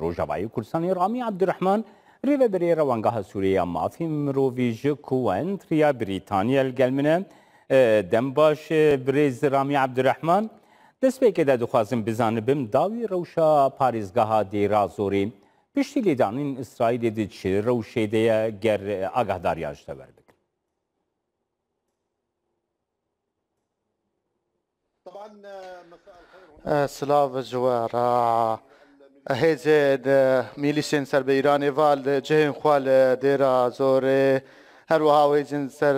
روجاوایی کورسانی رامی عبدالرحمن ریوه بری روانگاه سوریه مافی مرووی جکوند ریا بریتانیا الگلمنه دم باش بریز رامی عبدالرحمن دست به که دخوازم بزانبم داوی روشا پاریزگاه دی رازوری پشتی لیدانین اسرائیل دی چه روشه دی گر آگه داریاش دبر بکن طبعا مساء الخير سلاف جوارا هیجه د ملی شین سر به ایران وال د جهن خوال دیرا زور هر وها هیجن سر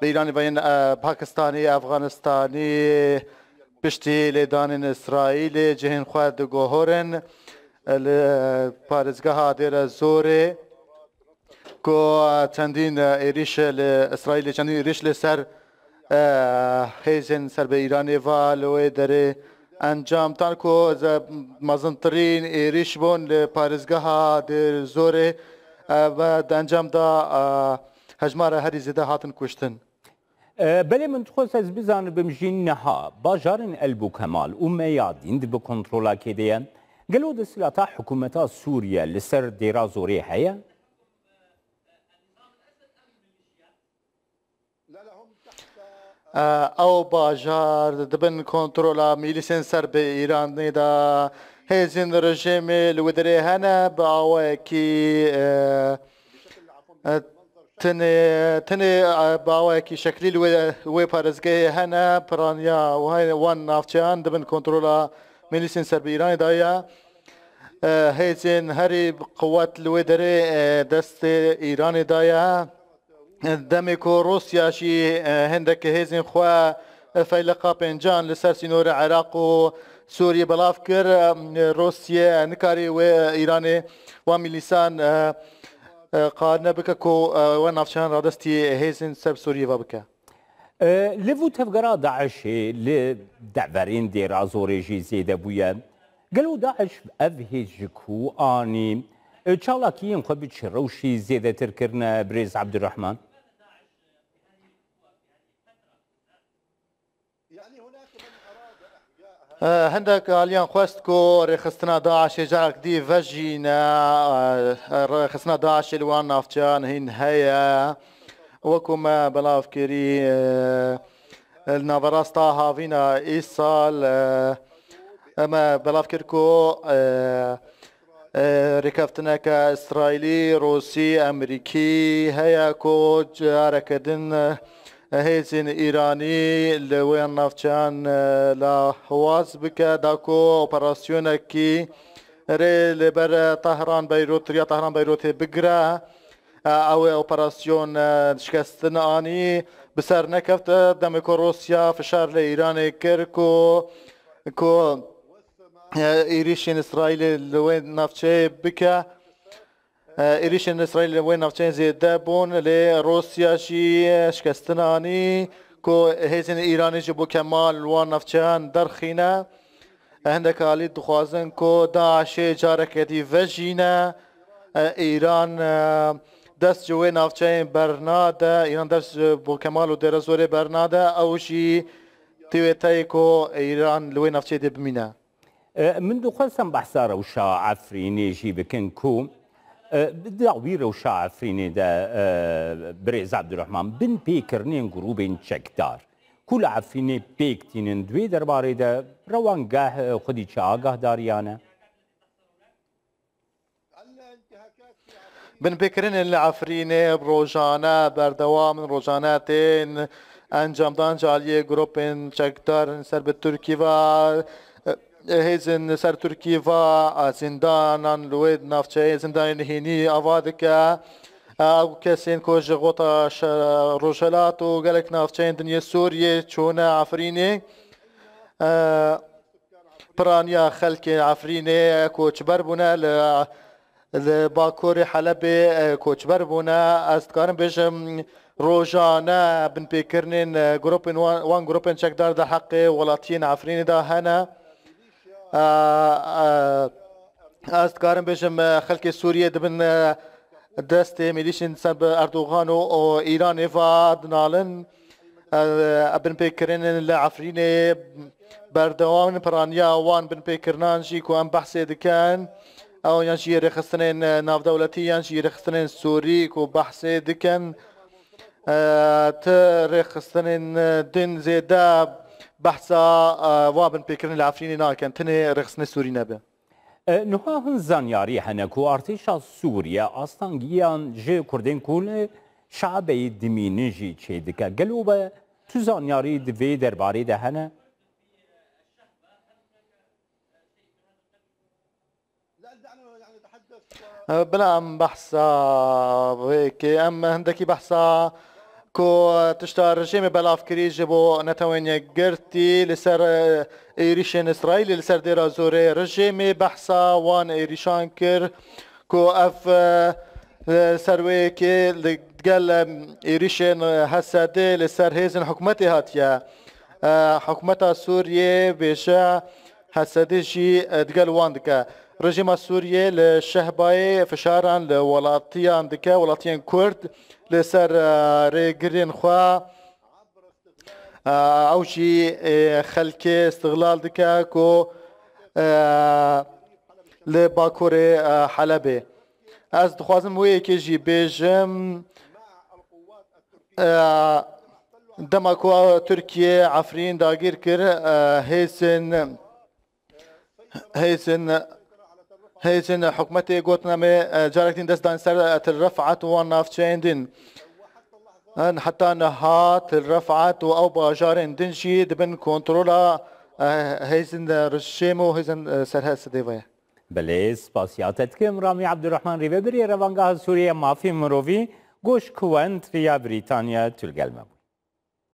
به ایران وین پاکستانی افغانستانی پشتی لیدان اسرائیل جهن خوال د گوهرن پارزگاه دیرا زور کو چندین ایریش اسرائیل چندین ایریش لسر هیجن سر به ایران وال و دره انجام کو مزنترین ایریش بون لپارزگاه در زوره و د انجام دا هجمار هری زده هاتن کشتن بله من خوز از بزانه بمجین نها باجارن البو کمال و میادین دی بکنترولا که دیان گلو دسلاتا حکومتا سوریا لسر دیرا زوری هیا؟ ئەو باژار dibin kontrola mîlîsên ser bi îranê da hêzên rejêmê li widirê hene bi awayekî tinê tinê bawayekî şeklî wê parêzgehê hene piraniya wan navçeyan dibin kontrola mîlîsên ser bi îranê daye hêzên herî qewwet li wê derê destê îranê daye روسیا شی اه، هندک هزین خوا اه، فەیلقا پێنجان لسر سینور عراق و سووری بەڵاف کرد ڕۆسیە اه، نکاری و ایران و میلیسان قارنە بکە کۆوە ناافچان ڕادستی هێزن سەر سووریەوە بکە. لەبوو تەفگەرا داعشێ لە دەبەرین دێرا زۆرێژی زێدە بووە، گەل گلو داعش ئەڤ هێز و ئانی چاڵاکیین خۆ بچ ڕەوشی زێدەترکردە بریز عبدالرحمن هندك اليان خوستكو رخصتنا داعش جاك دي فجينا آه، آه، رخصتنا داعش الوان نافتشان هين هيا وكما بلاف كيري آه، النافراس طاها ايصال اما بلاف كيركو ركبتنا كاسرائيلي روسي امريكي هيا كو جاركدن ايراني ایرانی لوی اه، لا لحواز بك داكو اوبراسيون كي ري لبر طهران بيروت ريا طهران بيروت بقرا اه، او اوبراسيون اه، شكستن اني بسر نكفت دمكو روسيا فشار لايراني كركو كو إيريشين إسرائيل لوين نافچه بك ایریشن آه، اسرائیل آه، آه، و این نفچین زیاد بون لی روسیا شی شکستنانی که هیزن ایرانی جبو کمال و این نفچین درخینه هندک آلی دخوازن که داعش جارکتی وجینه ایران دست جوی نافچه برناده ایران دست بو کمال و درزور برناده اوشی شی تیویتای که ایران لوی نافچه دی بمینه من دخوازن بحثاره و شا عفرینه جی بکن که بداو بيرو دا اه، بريز عبد الرحمن بن بيكرنين جروبين شكتار كل عفيني بيكتينين دوي درباري دا قاه خدي شاقه داريانا بن بكرين العفريني بروجانا بردوام روجاناتين انجام دان جاليه جروبين شكتار سرب التركي و هیزن سر تركي و زندانان لوید نافچه زندان هینی آواد او كسين کج غوطا روشلات وقالك گلک نافچه دنیا سوریه چونه برانيا خلك عفريني كوتش بربنا لباكوري حلب كوتش بربنا استكارن بجم روجانا بن بيكرنين جروبن وان جروبن شكدار ده حقي ولاتين عفريني ده هنا ئاستکارم بێژم خەلکی سووریە دەبن دەستێ میلیشن سە بە ئەردوغان و ایران افاد نالن ئەبن پیکرین لعفرین ئەفرینێ بەردەوام پرانیا وان بن پێکردنانشی کو او بەحسێ دکەن ئەو یانشی دولتی ناودەوڵەتی یانشی یێرەخستنێن سوری کو بحث دکەن ت ڕێخستنێن دن زێدا بەحسا آه، وابن بن پێکردن لە ئافرینی ناکەن سوري نبي سووری نەبێ. أه، نها هەن زانیاری هەنە و ئارتیشا سووریا ئاستانگییان ژێ کوردین کوولێ شعبەی دمینژی چه دکه گلو با تو زانیاری دوێ دەربارەی دە هەنە؟ أه، بلا ئەم بەحسا ام هەندێکی بحثا کو تشتا بلاف بەلافکریژە بو نەتەوەنیە گرتی لسر عێریشێن ئیسرائیل لسر دێرا زۆرێ ڕژێمێ بەحسا وان عێریشان کرد کو ئەف سەروەیەکێ گەل عێریشێن لسر لەسەر هێزن حکوومەتی هاتیە حکوومەتە سووریێ بێشە هەسەدەژی دگەل وان دکە. رژیم سوریه لشهباي فشاران لولاتیان دکه ولاتیان کرد لسر آه، ريجرين خوا آه، او شي آه، خلكي استغلال کو كو حلب حلبي از دخوازم وي كي جي بيجم دمكو تركيا عفرين داغير كر هيسن هيسن هيجن حكمتي قوتنا مي آه، جاركتين دس دان سر آه، رفعت و ناف چندین ان حتى نهات رفعت او باجار دنشي دبن كنترولا آه، هيزن رشيمو هيزن سرهس ديوي بله سپاسیاتت کم رامی عبدالرحمن ریوه بری روانگاه سوریه مافی مروفي گوش کوند ریا بریتانیا تلگل مبود